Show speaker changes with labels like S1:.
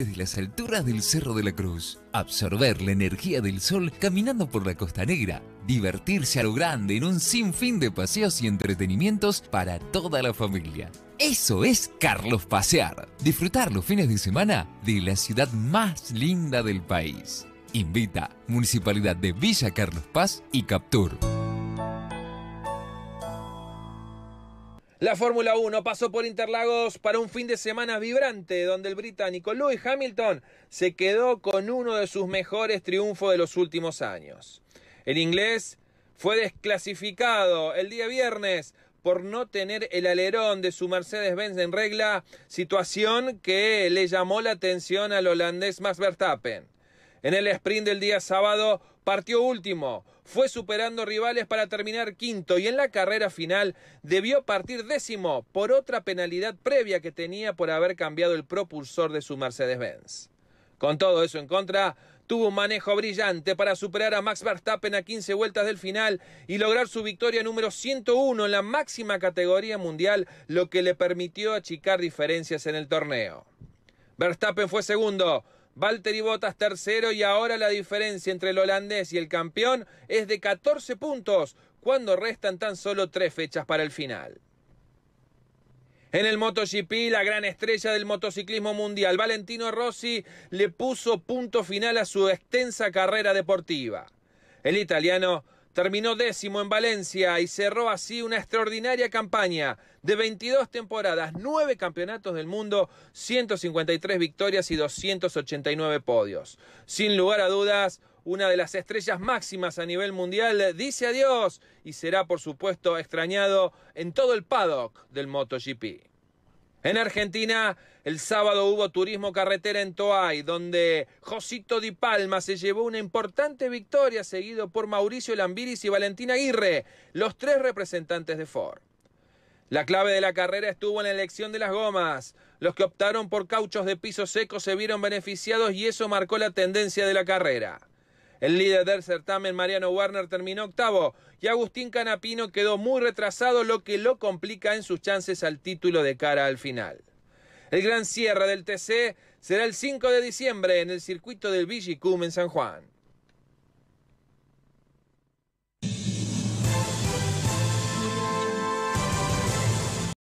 S1: Desde las alturas del Cerro de la Cruz, absorber la energía del sol caminando por la Costa Negra, divertirse a lo grande en un sinfín de paseos y entretenimientos para toda la familia. Eso es Carlos Pasear, disfrutar los fines de semana de la ciudad más linda del país. Invita Municipalidad de Villa Carlos Paz y Captur.
S2: La Fórmula 1 pasó por Interlagos para un fin de semana vibrante donde el británico Lewis Hamilton se quedó con uno de sus mejores triunfos de los últimos años. El inglés fue desclasificado el día viernes por no tener el alerón de su Mercedes-Benz en regla, situación que le llamó la atención al holandés Max Verstappen. En el sprint del día sábado partió último, fue superando rivales para terminar quinto y en la carrera final debió partir décimo por otra penalidad previa que tenía por haber cambiado el propulsor de su Mercedes-Benz. Con todo eso en contra, tuvo un manejo brillante para superar a Max Verstappen a 15 vueltas del final y lograr su victoria número 101 en la máxima categoría mundial, lo que le permitió achicar diferencias en el torneo. Verstappen fue segundo, Valtteri Bottas tercero y ahora la diferencia entre el holandés y el campeón es de 14 puntos cuando restan tan solo tres fechas para el final. En el MotoGP, la gran estrella del motociclismo mundial, Valentino Rossi, le puso punto final a su extensa carrera deportiva. El italiano Terminó décimo en Valencia y cerró así una extraordinaria campaña de 22 temporadas, 9 campeonatos del mundo, 153 victorias y 289 podios. Sin lugar a dudas, una de las estrellas máximas a nivel mundial dice adiós y será por supuesto extrañado en todo el paddock del MotoGP. En Argentina, el sábado hubo turismo carretera en Toay, donde Josito Di Palma se llevó una importante victoria, seguido por Mauricio Lambiris y Valentina Aguirre, los tres representantes de Ford. La clave de la carrera estuvo en la elección de las gomas. Los que optaron por cauchos de piso seco se vieron beneficiados y eso marcó la tendencia de la carrera. El líder del certamen, Mariano Warner, terminó octavo y Agustín Canapino quedó muy retrasado, lo que lo complica en sus chances al título de cara al final. El gran cierre del TC será el 5 de diciembre en el circuito del Vigicum en San Juan.